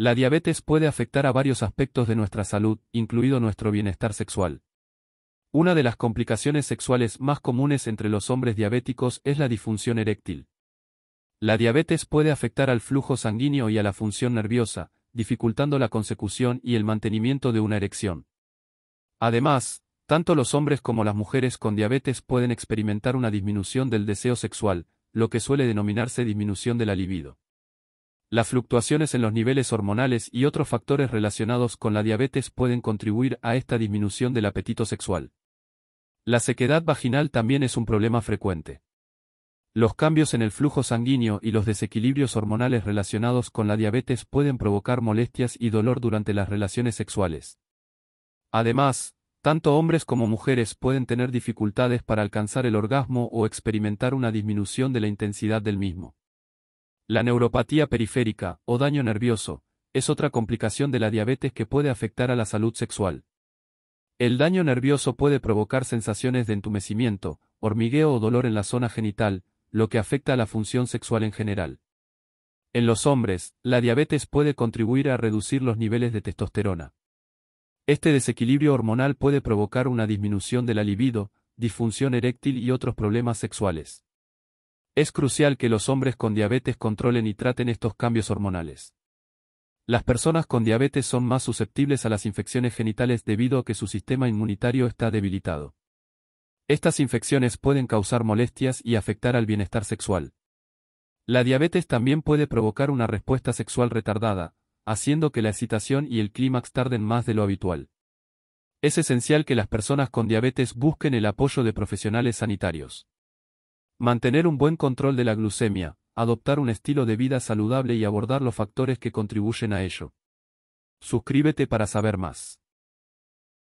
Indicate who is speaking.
Speaker 1: La diabetes puede afectar a varios aspectos de nuestra salud, incluido nuestro bienestar sexual. Una de las complicaciones sexuales más comunes entre los hombres diabéticos es la disfunción eréctil. La diabetes puede afectar al flujo sanguíneo y a la función nerviosa, dificultando la consecución y el mantenimiento de una erección. Además, tanto los hombres como las mujeres con diabetes pueden experimentar una disminución del deseo sexual, lo que suele denominarse disminución de la libido. Las fluctuaciones en los niveles hormonales y otros factores relacionados con la diabetes pueden contribuir a esta disminución del apetito sexual. La sequedad vaginal también es un problema frecuente. Los cambios en el flujo sanguíneo y los desequilibrios hormonales relacionados con la diabetes pueden provocar molestias y dolor durante las relaciones sexuales. Además, tanto hombres como mujeres pueden tener dificultades para alcanzar el orgasmo o experimentar una disminución de la intensidad del mismo. La neuropatía periférica, o daño nervioso, es otra complicación de la diabetes que puede afectar a la salud sexual. El daño nervioso puede provocar sensaciones de entumecimiento, hormigueo o dolor en la zona genital, lo que afecta a la función sexual en general. En los hombres, la diabetes puede contribuir a reducir los niveles de testosterona. Este desequilibrio hormonal puede provocar una disminución de la libido, disfunción eréctil y otros problemas sexuales. Es crucial que los hombres con diabetes controlen y traten estos cambios hormonales. Las personas con diabetes son más susceptibles a las infecciones genitales debido a que su sistema inmunitario está debilitado. Estas infecciones pueden causar molestias y afectar al bienestar sexual. La diabetes también puede provocar una respuesta sexual retardada, haciendo que la excitación y el clímax tarden más de lo habitual. Es esencial que las personas con diabetes busquen el apoyo de profesionales sanitarios. Mantener un buen control de la glucemia, adoptar un estilo de vida saludable y abordar los factores que contribuyen a ello. Suscríbete para saber más.